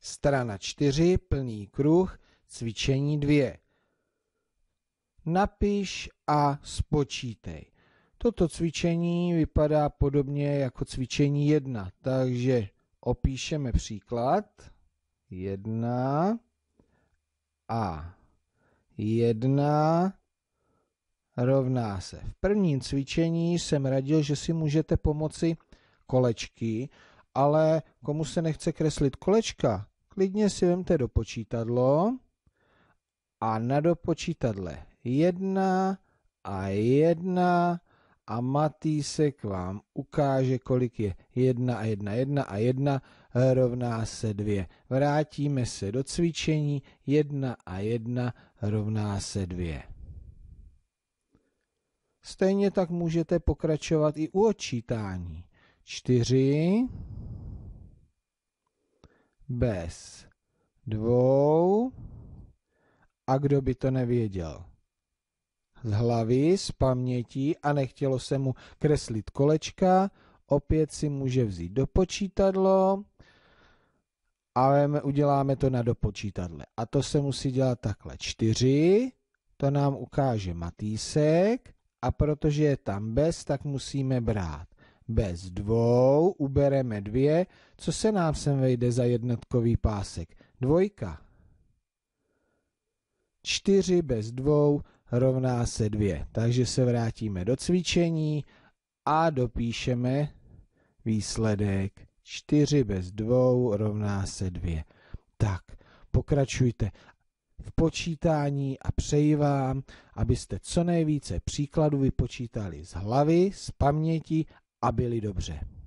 Strana 4, plný kruh, cvičení 2. Napiš a spočítej. Toto cvičení vypadá podobně jako cvičení 1, takže opíšeme příklad. 1 a 1 rovná se. V prvním cvičení jsem radil, že si můžete pomoci kolečky, ale komu se nechce kreslit kolečka, klidně si vemte do počítadlo a na do počítadle 1 a 1 a Matýsek vám ukáže, kolik je 1 a 1, 1 a 1 rovná se 2. Vrátíme se do cvičení 1 a 1 rovná se 2. Stejně tak můžete pokračovat i u odčítání. 4 bez dvou. A kdo by to nevěděl? Z hlavy, z paměti a nechtělo se mu kreslit kolečka, opět si může vzít do počítadlo, ale uděláme to na dopočítadle. A to se musí dělat takhle. 4, to nám ukáže Matýsek, a protože je tam bez, tak musíme brát bez dvou ubereme dvě, co se nám sem vejde za jednotkový pásek? Dvojka. Čtyři bez dvou rovná se dvě. Takže se vrátíme do cvičení a dopíšeme výsledek čtyři bez dvou rovná se dvě. Tak, pokračujte v počítání a přeji vám, abyste co nejvíce příkladů vypočítali z hlavy, z paměti a byli dobře.